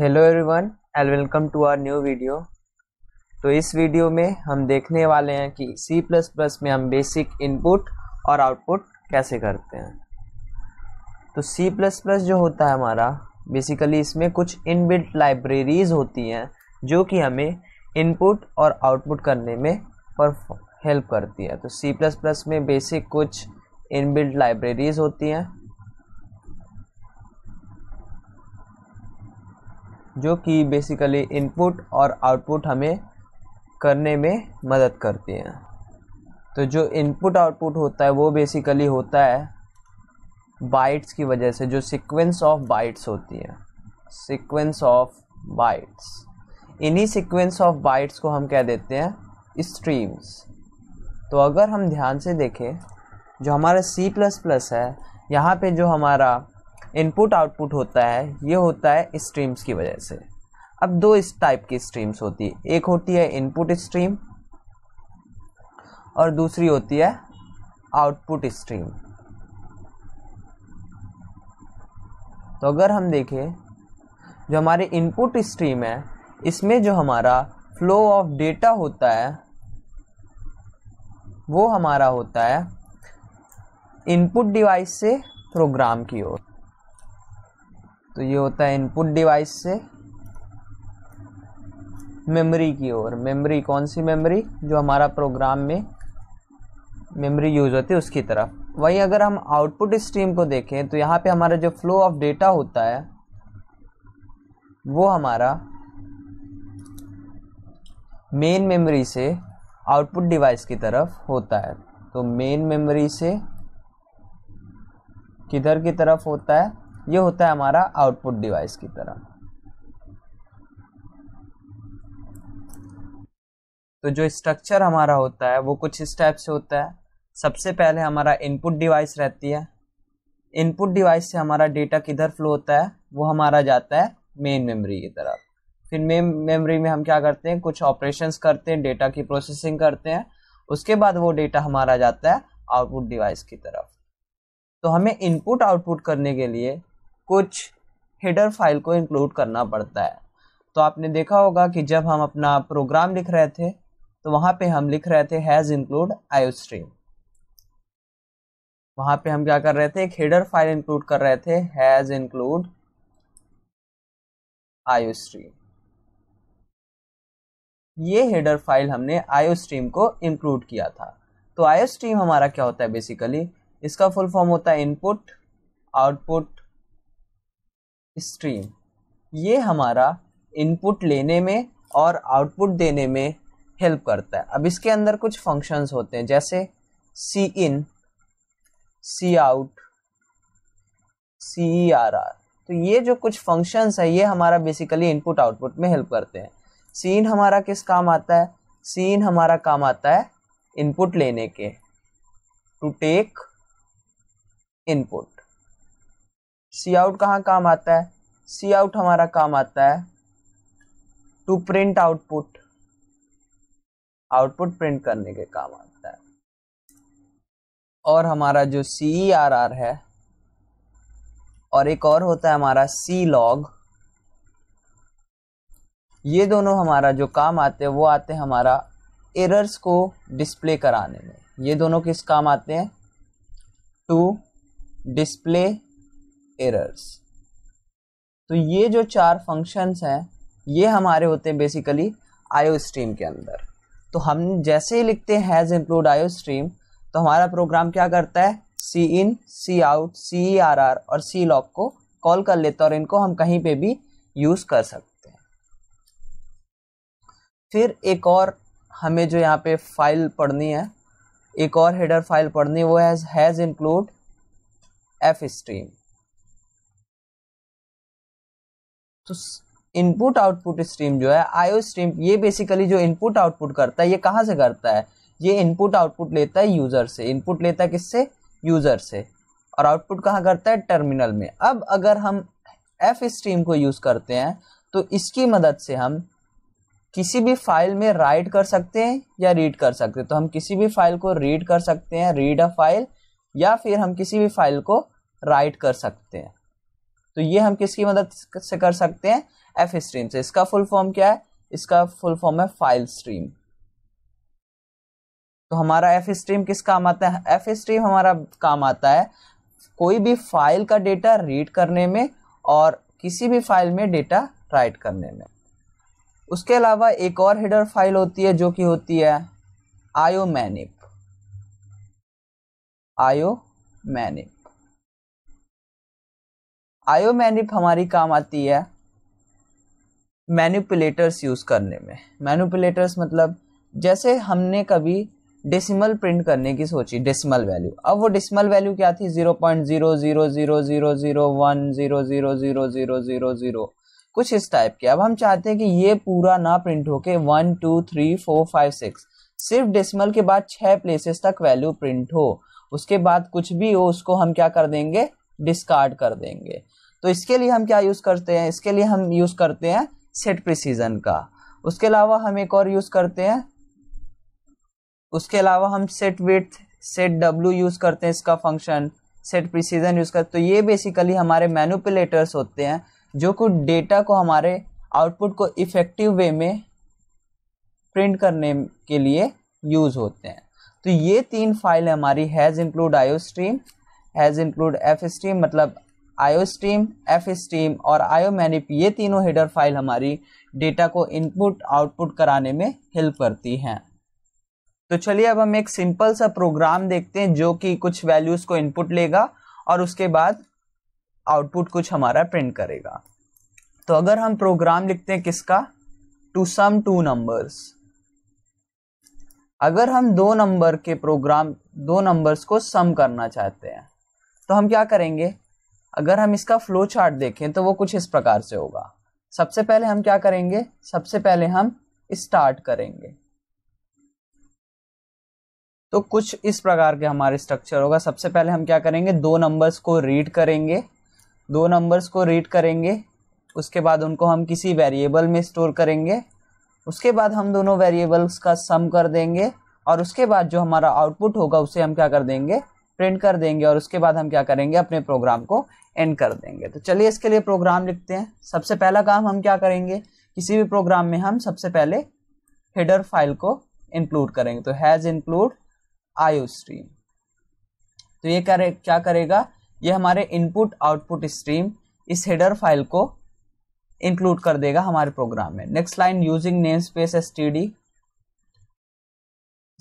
hello everyone and welcome to our new video तो इस video में हम देखने वाले हैं कि सी प्लस प्लस में हम बेसिक इनपुट और आउटपुट कैसे करते हैं तो सी प्लस प्लस जो होता है हमारा बेसिकली इसमें कुछ इनबिल्ट लाइब्रेरीज होती हैं जो कि हमें इनपुट और आउटपुट करने में परफॉर्म हेल्प करती है तो सी प्लस प्लस में बेसिक कुछ इनबिल्ट लाइब्रेरीज होती हैं जो कि बेसिकली इनपुट और आउटपुट हमें करने में मदद करती हैं तो जो इनपुट आउटपुट होता है वो बेसिकली होता है बाइट्स की वजह से जो सीक्वेंस ऑफ बाइट्स होती है सीक्वेंस ऑफ बाइट्स इन्हीं सीक्वेंस ऑफ बाइट्स को हम कह देते हैं स्ट्रीम्स तो अगर हम ध्यान से देखें जो हमारा सी प्लस प्लस है यहाँ पे जो हमारा इनपुट आउटपुट होता है ये होता है स्ट्रीम्स की वजह से अब दो इस टाइप की स्ट्रीम्स होती है एक होती है इनपुट स्ट्रीम और दूसरी होती है आउटपुट स्ट्रीम तो अगर हम देखें जो हमारे इनपुट स्ट्रीम है इसमें जो हमारा फ्लो ऑफ डेटा होता है वो हमारा होता है इनपुट डिवाइस से प्रोग्राम की ओर तो ये होता है इनपुट डिवाइस से मेमोरी की ओर मेमोरी कौन सी मेमोरी जो हमारा प्रोग्राम में मेमोरी यूज़ होती है उसकी तरफ वहीं अगर हम आउटपुट स्ट्रीम को देखें तो यहाँ पे हमारा जो फ्लो ऑफ डेटा होता है वो हमारा मेन मेमोरी से आउटपुट डिवाइस की तरफ होता है तो मेन मेमोरी से किधर की तरफ होता है ये होता है हमारा आउटपुट डिवाइस की तरफ तो जो स्ट्रक्चर हमारा होता है वो कुछ इस टाइप से होता है सबसे पहले हमारा इनपुट डिवाइस रहती है इनपुट डिवाइस से हमारा डेटा किधर फ्लो होता है वो हमारा जाता है मेन मेमोरी की तरफ फिर मेम मेमोरी में हम क्या करते हैं कुछ ऑपरेशंस करते हैं डेटा की प्रोसेसिंग करते हैं उसके बाद वो डेटा हमारा जाता है आउटपुट डिवाइस की तरफ तो हमें इनपुट आउटपुट करने के लिए कुछ हेडर फाइल को इंक्लूड करना पड़ता है तो आपने देखा होगा कि जब हम अपना प्रोग्राम लिख रहे थे तो वहाँ पे हम लिख रहे थे हैज़ इंक्लूड आयो स्ट्रीम वहाँ पे हम क्या कर रहे थे एक हेडर फाइल इंक्लूड कर रहे थे हैज़ इंक्लूड आयो स्ट्रीम ये हेडर फाइल हमने आयो स्ट्रीम को इंक्लूड किया था तो आयो स्ट्रीम हमारा क्या होता है बेसिकली इसका फुल फॉर्म होता है इनपुट आउटपुट स्ट्रीम ये हमारा इनपुट लेने में और आउटपुट देने में हेल्प करता है अब इसके अंदर कुछ फंक्शंस होते हैं जैसे C in C out C R R तो ये जो कुछ फंक्शंस है ये हमारा बेसिकली इनपुट आउटपुट में हेल्प करते हैं सीन हमारा किस काम आता है सीन हमारा काम आता है इनपुट लेने के to take input C out कहाँ काम आता है सी आउट हमारा काम आता है to print output output print करने के काम आता है और हमारा जो सी आर आर है और एक और होता है हमारा सी लॉग ये दोनों हमारा जो काम आते हैं वो आते हैं हमारा एरर्स को डिस्प्ले कराने में ये दोनों किस काम आते हैं टू डिस्प्ले एरर्स तो ये जो चार फंक्शंस हैं ये हमारे होते हैं बेसिकली आयो स्ट्रीम के अंदर तो हम जैसे ही लिखते हैं हैज़ इंक्लूड आयो स्ट्रीम तो हमारा प्रोग्राम क्या करता है C in C out C R R और सी लॉक को कॉल कर लेता है और इनको हम कहीं पे भी यूज़ कर सकते फिर एक और हमें जो यहाँ पे फाइल पढ़नी है एक और हेडर फाइल पढ़नी है वो hash hash include F stream तो इनपुट आउटपुट स्ट्रीम जो है आईओ स्ट्रीम ये बेसिकली जो इनपुट आउटपुट करता है ये कहाँ से करता है ये इनपुट आउटपुट लेता है यूजर से इनपुट लेता है किससे यूजर से और आउटपुट कहाँ करता है टर्मिनल में अब अगर हम एफ स्ट्रीम को यूज करते हैं तो इसकी मदद से हम किसी भी फाइल में राइट कर सकते हैं या रीड कर सकते हैं तो हम किसी भी फाइल को रीड कर सकते हैं रीड अ फाइल या फिर हम किसी भी फाइल को राइट कर सकते हैं तो ये हम किसकी मदद से कर सकते हैं एफ स्ट्रीम से इसका फुल फॉर्म क्या है इसका फुल फॉर्म है फाइल स्ट्रीम तो हमारा एफ स्ट्रीम किस काम आता है एफ स्ट्रीम हमारा काम आता है कोई भी फाइल का डेटा रीड करने में और किसी भी फाइल में डेटा राइट करने में उसके अलावा एक और हेडर फाइल होती है जो कि होती है आयो आयो मैनिप आयो मैनिप हमारी काम आती है मैनिपुलेटर्स यूज़ करने में मैनिपुलेटर्स मतलब जैसे हमने कभी डेसिमल प्रिंट करने की सोची डेसिमल वैल्यू अब वो डेसिमल वैल्यू क्या थी zero point zero zero zero zero zero one zero zero zero zero zero zero कुछ इस टाइप के अब हम चाहते हैं कि ये पूरा ना प्रिंट होके one two three four five six सिर्फ डेसिमल के बाद छह प्लेसेस तक वैल्यू प्रिंट हो उसके बाद कुछ भी हो उसको हम क्या कर देंगे डिस्कार्ड कर देंगे तो इसके लिए हम क्या यूज़ करते हैं इसके लिए हम यूज़ करते हैं सेट प्रिसीजन का उसके अलावा हम एक और यूज़ करते हैं उसके अलावा हम set with set W use करते हैं इसका फंक्शन सेट प्रिसीजन यूज़ करते तो ये बेसिकली हमारे मैनुपुलेटर्स होते हैं जो कि डेटा को हमारे आउटपुट को इफ़ेक्टिव वे में प्रिंट करने के लिए यूज़ होते हैं तो ये तीन फाइल हमारी hash include IO stream hash include F stream मतलब आयो स्ट्रीम एफ स्ट्रीम और आयो मैनिप ये तीनों हेडर फाइल हमारी डेटा को इनपुट आउटपुट कराने में हेल्प करती हैं तो चलिए अब हम एक सिंपल सा प्रोग्राम देखते हैं जो कि कुछ वैल्यूज़ को इनपुट लेगा और उसके बाद आउटपुट कुछ हमारा प्रिंट करेगा तो अगर हम प्रोग्राम लिखते हैं किसका टू सम टू नंबर्स अगर हम दो नंबर के प्रोग्राम दो नंबर्स को सम करना चाहते हैं तो हम क्या करेंगे अगर हम इसका फ्लो चार्ट देखें तो वो कुछ इस प्रकार से होगा सबसे पहले हम क्या करेंगे सबसे पहले हम स्टार्ट करेंगे तो कुछ इस प्रकार के हमारे स्ट्रक्चर होगा सबसे पहले हम क्या करेंगे दो नंबर्स को रीड करेंगे दो नंबर्स को रीड करेंगे उसके बाद उनको हम किसी वेरिएबल में स्टोर करेंगे उसके बाद हम दोनों वेरिएबल्स का सम कर देंगे और उसके बाद जो हमारा आउटपुट होगा उसे हम क्या कर देंगे प्रिंट कर देंगे और उसके बाद हम क्या करेंगे अपने प्रोग्राम को एंड कर देंगे तो चलिए इसके लिए प्रोग्राम लिखते हैं सबसे पहला काम हम क्या करेंगे किसी भी प्रोग्राम में हम सबसे पहले हेडर फाइल को इंक्लूड करेंगे तो हैज़ इंक्लूड आयो स्ट्रीम तो ये करे क्या करेगा ये हमारे इनपुट आउटपुट स्ट्रीम इस हेडर फाइल को इंक्लूड कर देगा हमारे प्रोग्राम में next line using name space S T D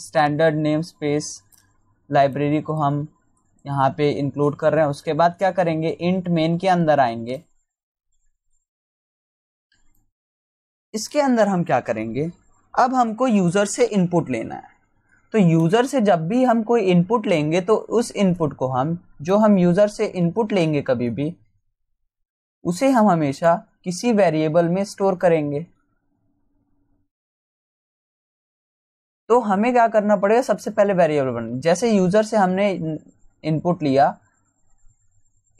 standard name space library को हम यहाँ पे इंक्लूड कर रहे हैं उसके बाद क्या करेंगे इंट मेन के अंदर आएंगे इसके अंदर हम क्या करेंगे अब हमको यूज़र से इनपुट लेना है तो यूज़र से जब भी हम कोई इनपुट लेंगे तो उस इनपुट को हम जो हम यूज़र से इनपुट लेंगे कभी भी उसे हम हमेशा किसी वेरिएबल में स्टोर करेंगे तो हमें क्या करना पड़ेगा सबसे पहले वेरिएबल बन जैसे यूज़र से हमने इनपुट लिया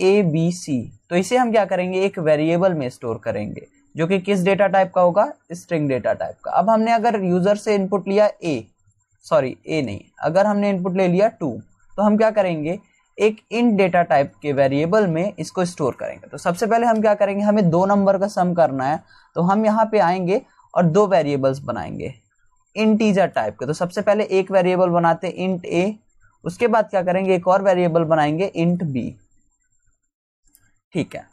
ए बी सी तो इसे हम क्या करेंगे एक वेरिएबल में स्टोर करेंगे जो कि किस डेटा टाइप का होगा स्ट्रिंग डेटा टाइप का अब हमने अगर यूज़र से इनपुट लिया ए सॉरी ए नहीं अगर हमने इनपुट ले लिया टू तो हम क्या करेंगे एक इन डेटा टाइप के वेरिएबल में इसको स्टोर करेंगे तो सबसे पहले हम क्या करेंगे हमें दो नंबर का सम करना है तो हम यहाँ पे आएंगे और दो वेरिएबल्स बनाएंगे इंटीजर टाइप के तो सबसे पहले एक वेरिएबल बनाते हैं इंट ए उसके बाद क्या करेंगे एक और वेरिएबल बनाएंगे इंट बी ठीक है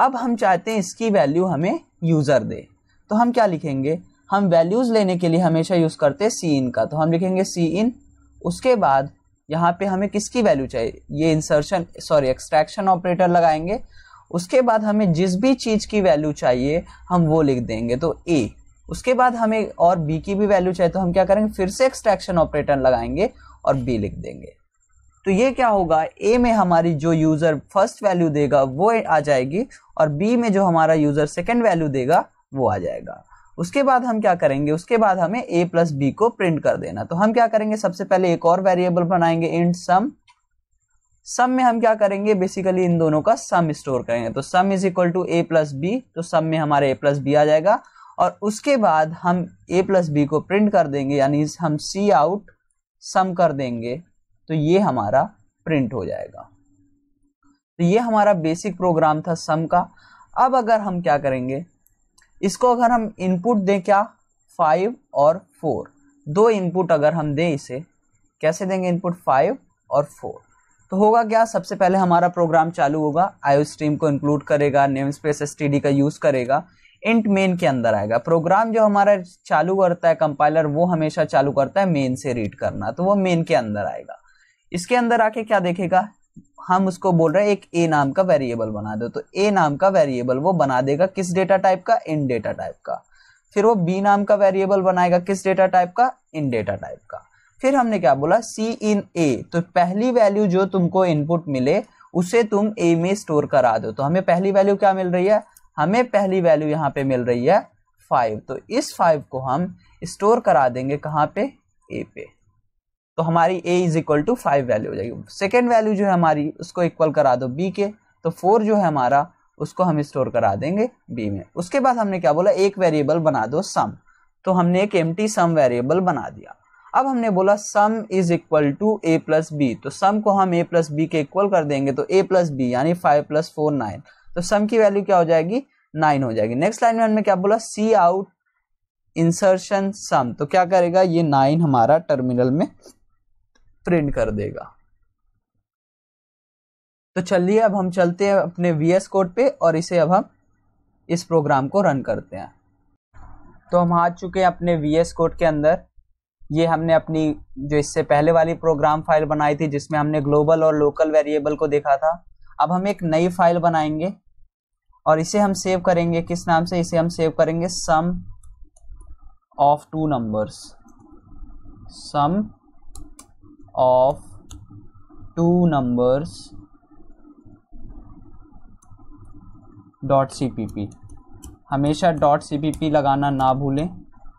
अब हम चाहते हैं इसकी वैल्यू हमें यूज़र दे तो हम क्या लिखेंगे हम वैल्यूज़ लेने के लिए हमेशा यूज़ करते हैं सी इन का तो हम लिखेंगे सी इन उसके बाद यहाँ पे हमें किसकी वैल्यू चाहिए ये इंसर्शन सॉरी एक्सट्रैक्शन ऑपरेटर लगाएंगे उसके बाद हमें जिस भी चीज़ की वैल्यू चाहिए हम वो लिख देंगे तो ए उसके बाद हमें और बी की भी वैल्यू चाहिए तो हम क्या करेंगे फिर से एक्सट्रैक्शन ऑपरेटर लगाएंगे और बी लिख देंगे तो ये क्या होगा ए में हमारी जो यूज़र फर्स्ट वैल्यू देगा वो आ जाएगी और बी में जो हमारा यूज़र सेकेंड वैल्यू देगा वो आ जाएगा उसके बाद हम क्या करेंगे उसके बाद हमें ए प्लस बी को प्रिंट कर देना तो हम क्या करेंगे सबसे पहले एक और वेरिएबल बनाएंगे इंट सम सम में हम क्या करेंगे बेसिकली इन दोनों का सम स्टोर करेंगे तो sum is equal to A plus B तो सम में हमारे ए प्लस बी आ जाएगा और उसके बाद हम ए प्लस बी को प्रिंट कर देंगे यानी हम सी आउट सम कर देंगे तो ये हमारा प्रिंट हो जाएगा तो ये हमारा बेसिक प्रोग्राम था सम का अब अगर हम क्या करेंगे इसको अगर हम इनपुट दें क्या फाइव और फोर दो इनपुट अगर हम दें इसे कैसे देंगे इनपुट फाइव और फोर तो होगा क्या सबसे पहले हमारा प्रोग्राम चालू होगा आयो स्ट्रीम को इंक्लूड करेगा नेम स्पेस एस का यूज़ करेगा इंट मेन के अंदर आएगा प्रोग्राम जो हमारा चालू करता है कंपाइलर वो हमेशा चालू करता है मेन से रीड करना तो वो मेन के अंदर आएगा इसके अंदर आके क्या देखेगा हम उसको बोल रहे हैं एक ए नाम का वेरिएबल बना दो तो ए नाम का वेरिएबल वो बना देगा किस डेटा टाइप का इन डेटा टाइप का फिर वो बी नाम का वेरिएबल बनाएगा किस डेटा टाइप का इन डेटा टाइप का फिर हमने क्या बोला सी इन ए तो पहली वैल्यू जो तुमको इनपुट मिले उसे तुम ए में स्टोर करा दो तो हमें पहली वैल्यू क्या मिल रही है हमें पहली वैल्यू यहाँ पे मिल रही है फाइव तो इस फाइव को हम स्टोर करा देंगे कहाँ पे ए पे तो हमारी A is equal to five value हो जाएगी सेकेंड वैल्यू जो है हमारी उसको इक्वल करा दो बी के तो फोर जो है हमारा उसको हम स्टोर करा देंगे बी में उसके बाद हमने क्या बोला एक वेरिएबल बना दो सम तो हमने एक एम टी सम वेरिएबल बना दिया अब हमने बोला sum is equal to A plus B तो सम को हम ए प्लस बी के इक्वल कर देंगे तो ए प्लस बी यानी फाइव प्लस फोर नाइन तो सम की वैल्यू क्या हो जाएगी नाइन हो जाएगी नेक्स्ट लाइन में हमने क्या बोला सी आउट इंसर्शन सम तो क्या करेगा ये नाइन हमारा टर्मिनल में प्रिंट कर देगा तो चलिए अब हम चलते हैं अपने वी एस कोड पे और इसे अब हम इस प्रोग्राम को रन करते हैं तो हम आ चुके हैं अपने वी एस कोड के अंदर ये हमने अपनी जो इससे पहले वाली प्रोग्राम फाइल बनाई थी जिसमें हमने ग्लोबल और लोकल वेरिएबल को देखा था अब हम एक नई फाइल बनाएंगे और इसे हम सेव करेंगे किस नाम से इसे हम सेव करेंगे sum of two numbers sum of two numbers dot C हमेशा डॉट सी लगाना ना भूलें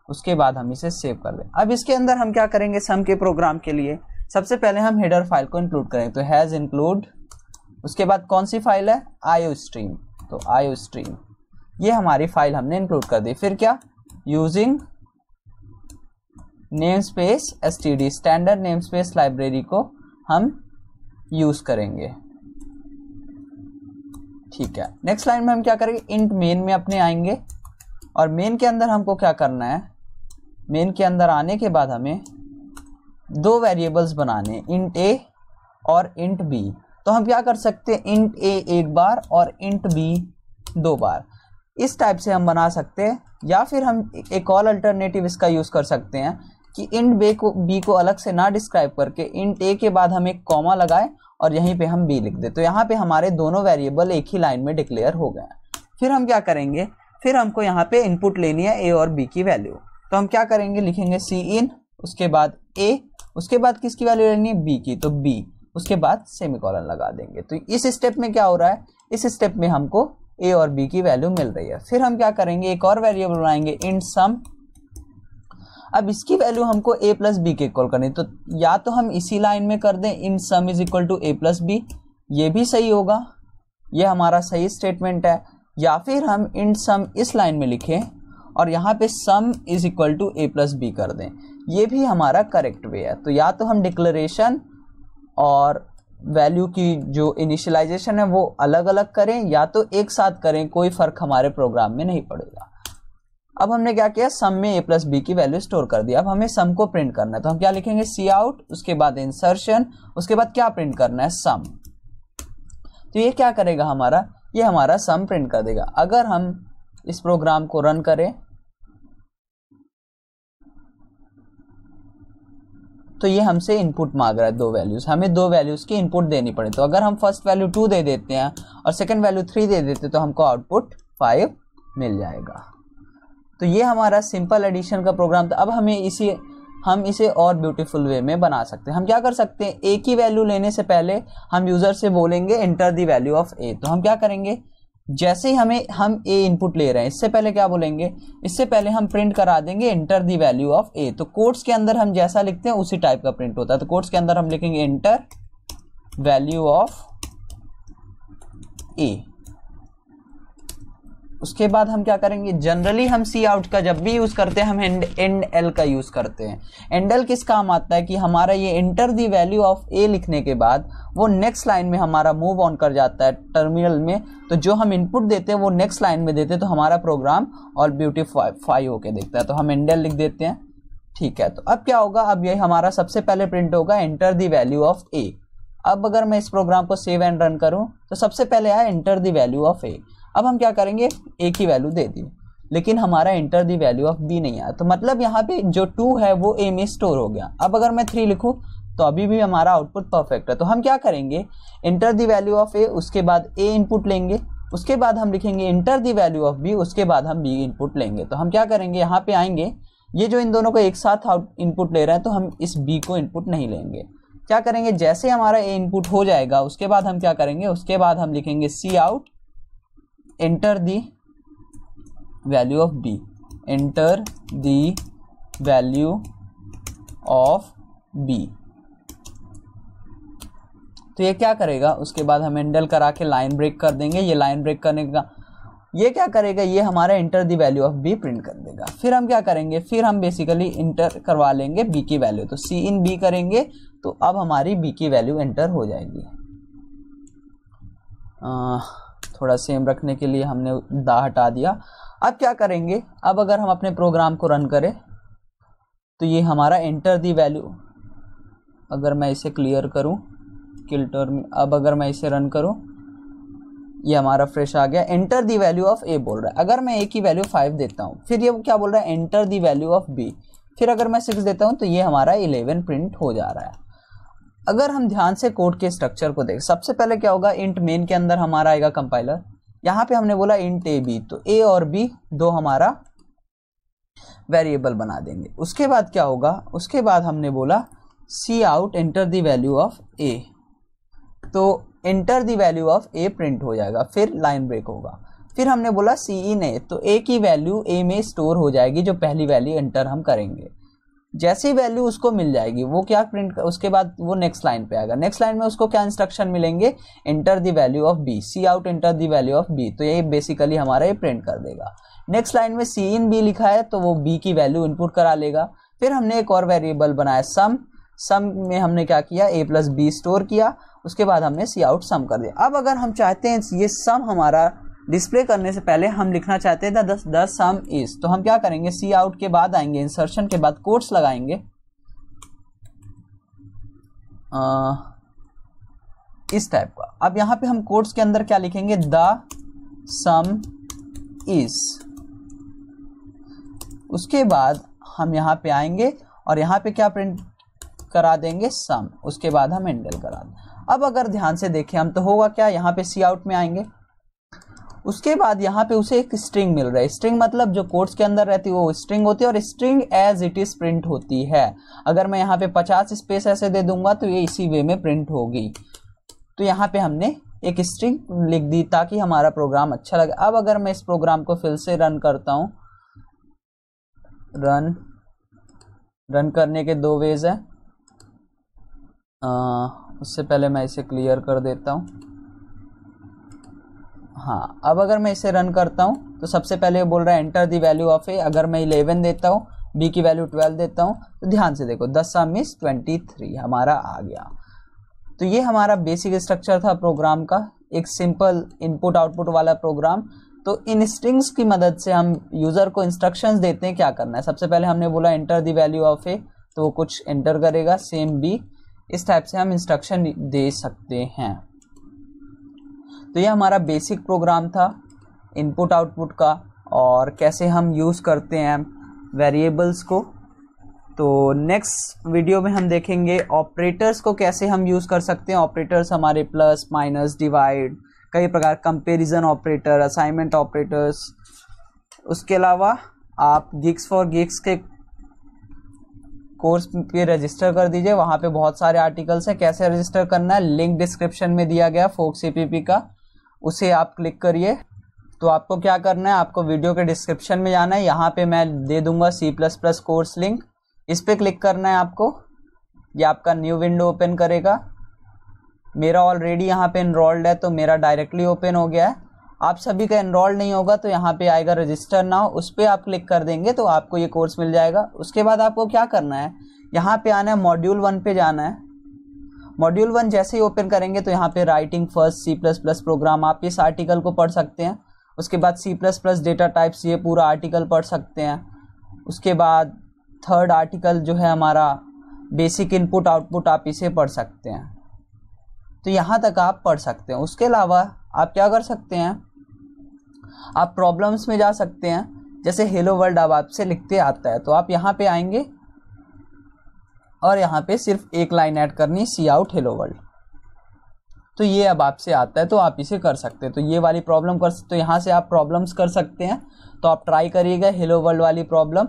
उसके बाद हम इसे सेव कर लें अब इसके अंदर हम क्या करेंगे सम के प्रोग्राम के लिए सबसे पहले हम हेडर फाइल को इंक्लूड करेंगे तो हैज़ इंक्लूड उसके बाद कौन सी फाइल है आयो स्ट्रीम तो आयो स्ट्रीम ये हमारी फाइल हमने इंक्लूड कर दी फिर क्या using name space S T D standard name space library को हम यूज़ करेंगे ठीक है नेक्स्ट लाइन में हम क्या करेंगे इंट मेन में अपने आएंगे और मेन के अंदर हमको क्या करना है मेन के अंदर आने के बाद हमें दो वेरिएबल्स बनाने इंट ए और इंट बी तो हम क्या कर सकते हैं इंट ए एक बार और इंट बी दो बार इस टाइप से हम बना सकते हैं या फिर हम एक और अल्टरनेटिव इसका यूज़ कर सकते हैं कि इंट बे को बी को अलग से ना डिस्क्राइब करके इंट ए के बाद हम एक कॉमा लगाए और यहीं पे हम बी लिख दे तो यहाँ पे हमारे दोनों वेरिएबल एक ही लाइन में डिक्लेयर हो गए फिर हम क्या करेंगे फिर हमको यहाँ पे इनपुट लेनी है ए और बी की वैल्यू तो हम क्या करेंगे लिखेंगे सी इन उसके बाद ए उसके बाद किसकी वैल्यू लेनी है बी की तो बी उसके बाद सेमी कॉलन लगा देंगे तो इस स्टेप में क्या हो रहा है इस स्टेप में हमको ए और बी की वैल्यू मिल रही है फिर हम क्या करेंगे एक और वेरिएबल बनाएंगे इंट सम अब इसकी वैल्यू हमको ए प्लस बी के इक्वल करनी तो या तो हम इसी लाइन में कर दें int sum is equal to A plus B ये भी सही होगा ये हमारा सही स्टेटमेंट है या फिर हम इन सम इस लाइन में लिखें और यहाँ पे sum is equal to A plus B कर दें ये भी हमारा करेक्ट वे है तो या तो हम डिक्लेरेशन और वैल्यू की जो इनिशियलाइजेशन है वो अलग अलग करें या तो एक साथ करें कोई फ़र्क हमारे प्रोग्राम में नहीं पड़ेगा अब हमने क्या किया सम में ए प्लस बी की वैल्यू स्टोर कर दिया अब हमें सम को प्रिंट करना है तो हम क्या लिखेंगे सी आउट उसके बाद इंसर्शन उसके बाद क्या प्रिंट करना है सम तो ये क्या करेगा हमारा ये हमारा सम प्रिंट कर देगा अगर हम इस प्रोग्राम को रन करें तो ये हमसे इनपुट मांग रहा है दो वैल्यूज़ हमें दो वैल्यूज़ की इनपुट देनी पड़े तो अगर हम फर्स्ट वैल्यू टू दे देते हैं और सेकंड वैल्यू थ्री दे देते हैं तो हमको आउटपुट फाइव मिल जाएगा तो ये हमारा सिंपल एडिशन का प्रोग्राम था अब हमें इसी हम इसे और ब्यूटीफुल वे में बना सकते हैं हम क्या कर सकते हैं ए की वैल्यू लेने से पहले हम यूज़र से बोलेंगे enter the value of A तो हम क्या करेंगे जैसे ही हमें हम ए इनपुट ले रहे हैं इससे पहले क्या बोलेंगे इससे पहले हम प्रिंट करा देंगे enter the value of A तो कोर्ट्स के अंदर हम जैसा लिखते हैं उसी टाइप का प्रिंट होता है तो कोर्ट्स के अंदर हम लिखेंगे इंटर वैल्यू ऑफ ए उसके बाद हम क्या करेंगे जनरली हम सी आउट का जब भी यूज़ करते हैं हम एंड एंड एल का यूज़ करते हैं एंड एल किस काम आता है कि हमारा ये enter the value of A लिखने के बाद वो नेक्स्ट लाइन में हमारा मूव ऑन कर जाता है टर्मिनल में तो जो हम इनपुट देते हैं वो नेक्स्ट लाइन में देते हैं तो हमारा प्रोग्राम और ब्यूटीफाई होके देखता है तो हम एंड एल लिख देते हैं ठीक है तो अब क्या होगा अब ये हमारा सबसे पहले प्रिंट होगा enter the value of A अब अगर मैं इस प्रोग्राम को सेव एंड रन करूं तो सबसे पहले आया enter the value of A अब हम क्या करेंगे ए की वैल्यू दे दी लेकिन हमारा enter the value of B नहीं आया तो मतलब यहाँ पे जो टू है वो ए में स्टोर हो गया अब अगर मैं थ्री लिखूँ तो अभी भी हमारा आउटपुट परफेक्ट है तो हम क्या करेंगे enter the value of A उसके बाद ए इनपुट लेंगे उसके बाद हम लिखेंगे enter the value of B उसके बाद हम बी इनपुट लेंगे तो हम क्या करेंगे यहाँ पे आएंगे ये जो इन दोनों को एक साथ इनपुट ले रहे हैं तो हम इस बी को इनपुट नहीं लेंगे क्या करेंगे जैसे हमारा ए इनपुट हो जाएगा उसके बाद हम क्या करेंगे उसके बाद हम लिखेंगे cout enter the value of b enter the value of b तो ये क्या करेगा उसके बाद हम एंडल करा के लाइन ब्रेक कर देंगे ये लाइन ब्रेक करने का ये क्या करेगा ये हमारा enter the value of B print कर देगा फिर हम क्या करेंगे फिर हम बेसिकली इंटर करवा लेंगे बी की वैल्यू तो सी इन बी करेंगे तो अब हमारी बी की वैल्यू एंटर हो जाएगी आ, थोड़ा सेम रखने के लिए हमने दा हटा दिया अब क्या करेंगे अब अगर हम अपने प्रोग्राम को रन करें तो ये हमारा एंटर दी वैल्यू अगर मैं इसे क्लियर करूं किल्टर में अब अगर मैं इसे रन करूं ये हमारा फ्रेश आ गया enter the value of A बोल रहा है अगर मैं ए की वैल्यू फाइव देता हूँ फिर ये क्या बोल रहा है enter the value of B फिर अगर मैं सिक्स देता हूँ तो ये हमारा इलेवन प्रिंट हो जा रहा है अगर हम ध्यान से कोड के स्ट्रक्चर को देख सबसे पहले क्या होगा इंट मेन के अंदर हमारा आएगा कंपाइलर यहाँ पे हमने बोला इंट ए बी तो ए और बी दो हमारा वेरिएबल बना देंगे उसके बाद क्या होगा उसके बाद हमने बोला cout enter the value of A तो enter the value of A print हो जाएगा फिर लाइन ब्रेक होगा फिर हमने बोला सी इन e ए तो ए की वैल्यू ए में स्टोर हो जाएगी जो पहली वैल्यू एंटर हम करेंगे जैसी वैल्यू उसको मिल जाएगी वो क्या प्रिंट उसके बाद वो नेक्स्ट लाइन पे आएगा नेक्स्ट लाइन में उसको क्या इंस्ट्रक्शन मिलेंगे enter the value of B cout enter the value of B तो ये बेसिकली हमारा ये प्रिंट कर देगा नेक्स्ट लाइन में सी इन बी लिखा है तो वो बी की वैल्यू इनपुट करा लेगा फिर हमने एक और वेरिएबल बनाया सम सम में हमने क्या किया ए प्लस बी स्टोर किया उसके बाद हमने सी आउट सम कर दिया अब अगर हम चाहते हैं ये सम हमारा डिस्प्ले करने से पहले हम लिखना चाहते हैं द द सम इज तो हम क्या करेंगे सी आउट के बाद आएंगे इंसर्शन के बाद कोर्ट्स लगाएंगे आ, इस टाइप का अब यहां पे हम कोर्ट्स के अंदर क्या लिखेंगे द सम इज उसके बाद हम यहां पे आएंगे और यहां पे क्या प्रिंट करा देंगे सम उसके बाद हम एंडल करा दें अब अगर ध्यान से देखें हम तो होगा क्या यहाँ पे सी आउट में आएंगे उसके बाद यहाँ पे उसे एक स्ट्रिंग मिल रहा है स्ट्रिंग मतलब जो कोर्ट्स के अंदर रहती है वो स्ट्रिंग होती है और string as it is print होती है अगर मैं यहाँ पे पचास स्पेस ऐसे दे दूंगा तो ये इसी वे में प्रिंट होगी तो यहाँ पे हमने एक स्ट्रिंग लिख दी ताकि हमारा प्रोग्राम अच्छा लगे अब अगर मैं इस प्रोग्राम को फिर से रन करता हूँ रन रन करने के दो वेज है आ, उससे पहले मैं इसे क्लियर कर देता हूँ हाँ अब अगर मैं इसे रन करता हूँ तो सबसे पहले ये बोल रहा है enter the value of A अगर मैं इलेवन देता हूँ बी की वैल्यू ट्वेल्व देता हूँ तो ध्यान से देखो दस सा मिस ट्वेंटी थ्री हमारा आ गया तो ये हमारा बेसिक स्ट्रक्चर था प्रोग्राम का एक सिंपल इनपुट आउटपुट वाला प्रोग्राम तो इन स्ट्रिंग्स की मदद से हम यूज़र को इंस्ट्रक्शंस देते हैं क्या करना है सबसे पहले हमने बोला enter the value of A तो वो कुछ एंटर करेगा सेम बी इस टाइप से हम इंस्ट्रक्शन दे सकते हैं तो ये हमारा बेसिक प्रोग्राम था इनपुट आउटपुट का और कैसे हम यूज़ करते हैं वेरिएबल्स को तो नेक्स्ट वीडियो में हम देखेंगे ऑपरेटर्स को कैसे हम यूज़ कर सकते हैं ऑपरेटर्स हमारे प्लस माइनस डिवाइड कई प्रकार कंपेरिजन ऑपरेटर असाइनमेंट ऑपरेटर्स उसके अलावा आप गिग्स फॉर गिग्स के कोर्स पे रजिस्टर कर दीजिए वहाँ पे बहुत सारे आर्टिकल्स हैं कैसे रजिस्टर करना है लिंक डिस्क्रिप्शन में दिया गया फोक सी का उसे आप क्लिक करिए तो आपको क्या करना है आपको वीडियो के डिस्क्रिप्शन में जाना है यहाँ पे मैं दे दूंगा C plus plus course link इस पर क्लिक करना है आपको ये आपका न्यू विंडो ओपन करेगा मेरा ऑलरेडी यहाँ पे इनरोल्ड है तो मेरा डायरेक्टली ओपन हो गया है आप सभी का इनरोल्ड नहीं होगा तो यहाँ पे आएगा रजिस्टर नाउ उस पर आप क्लिक कर देंगे तो आपको ये कोर्स मिल जाएगा उसके बाद आपको क्या करना है यहाँ पे आना है मॉड्यूल वन पे जाना है मॉड्यूल वन जैसे ही ओपन करेंगे तो यहाँ पे writing first C plus plus program आप इस आर्टिकल को पढ़ सकते हैं उसके बाद C plus plus data types ये पूरा आर्टिकल पढ़ सकते हैं उसके बाद थर्ड आर्टिकल जो है हमारा बेसिक इनपुट आउटपुट आप इसे पढ़ सकते हैं तो यहाँ तक आप पढ़ सकते हैं उसके अलावा आप क्या कर सकते हैं आप प्रॉब्लम्स में जा सकते हैं जैसे हेलो वर्ल्ड अब आपसे लिखते आता है तो आप यहाँ पे आएंगे और यहाँ पे सिर्फ एक लाइन ऐड करनी सी आउट हेलो वर्ल्ड तो ये अब आपसे आता है तो आप इसे कर सकते हैं तो ये वाली प्रॉब्लम कर तो यहाँ से आप प्रॉब्लम्स कर सकते हैं तो आप ट्राई करिएगा हेलो वर्ल्ड वाली प्रॉब्लम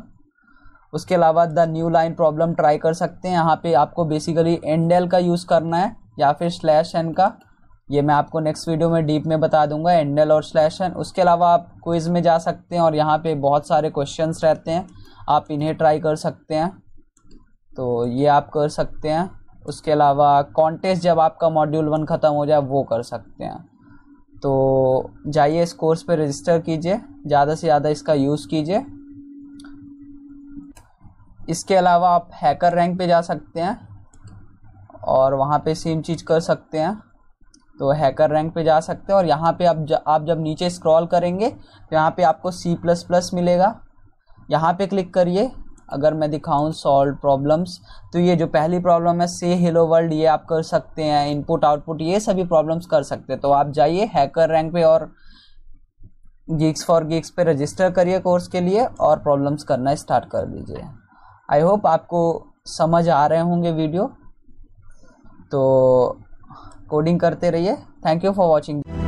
उसके अलावा the new line problem try कर सकते हैं यहाँ पे आपको बेसिकली एंडल का यूज़ करना है या फिर स्लैश एन का ये मैं आपको नेक्स्ट वीडियो में डीप में बता दूंगा एंडल और स्लैश एन उसके अलावा आप क्विज़ में जा सकते हैं और यहाँ पे बहुत सारे क्वेश्चंस रहते हैं आप इन्हें ट्राई कर सकते हैं तो ये आप कर सकते हैं उसके अलावा कॉन्टेस्ट जब आपका मॉड्यूल वन ख़त्म हो जाए वो कर सकते हैं तो जाइए इस कोर्स पे रजिस्टर कीजिए ज़्यादा से ज़्यादा इसका यूज़ कीजिए इसके अलावा आप हैकर रैंक पे जा सकते हैं और वहाँ पे सेम चीज़ कर सकते हैं तो हैकर रैंक पे जा सकते हैं और यहाँ पे आप ज, आप जब नीचे स्क्रॉल करेंगे तो यहाँ पे आपको सी प्लस प्लस मिलेगा यहाँ पे क्लिक करिए अगर मैं दिखाऊं सॉल्व प्रॉब्लम्स तो ये जो पहली प्रॉब्लम है से हेलो वर्ल्ड ये आप कर सकते हैं इनपुट आउटपुट ये सभी प्रॉब्लम्स कर सकते हैं तो आप जाइए हैकर रैंक पे और गीक्स फॉर गीक्स पे रजिस्टर करिए कोर्स के लिए और प्रॉब्लम्स करना स्टार्ट कर दीजिए आई होप आपको समझ आ रहे होंगे वीडियो तो कोडिंग करते रहिए थैंक यू फॉर वॉचिंग